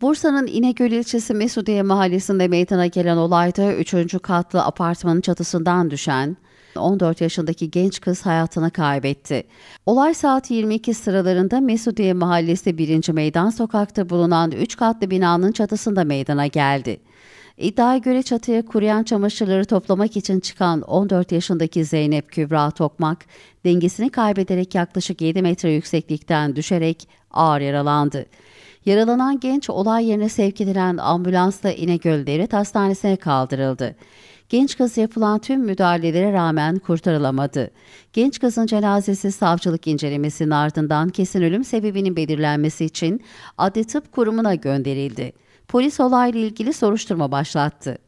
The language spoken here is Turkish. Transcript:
Bursa'nın İnegöl ilçesi Mesudiye mahallesinde meydana gelen olayda 3. katlı apartmanın çatısından düşen 14 yaşındaki genç kız hayatını kaybetti. Olay saat 22 sıralarında Mesudiye Mahallesi 1. Meydan Sokak'ta bulunan 3 katlı binanın çatısında meydana geldi. İddiaya göre çatıya kuruyan çamaşırları toplamak için çıkan 14 yaşındaki Zeynep Kübra Tokmak, dengesini kaybederek yaklaşık 7 metre yükseklikten düşerek ağır yaralandı. Yaralanan genç olay yerine sevk edilen ambulansla İnegöl Devlet Hastanesi'ne kaldırıldı. Genç kız yapılan tüm müdahalelere rağmen kurtarılamadı. Genç kızın cenazesi savcılık incelemesinin ardından kesin ölüm sebebinin belirlenmesi için Adli Tıp Kurumu'na gönderildi. Polis olayla ilgili soruşturma başlattı.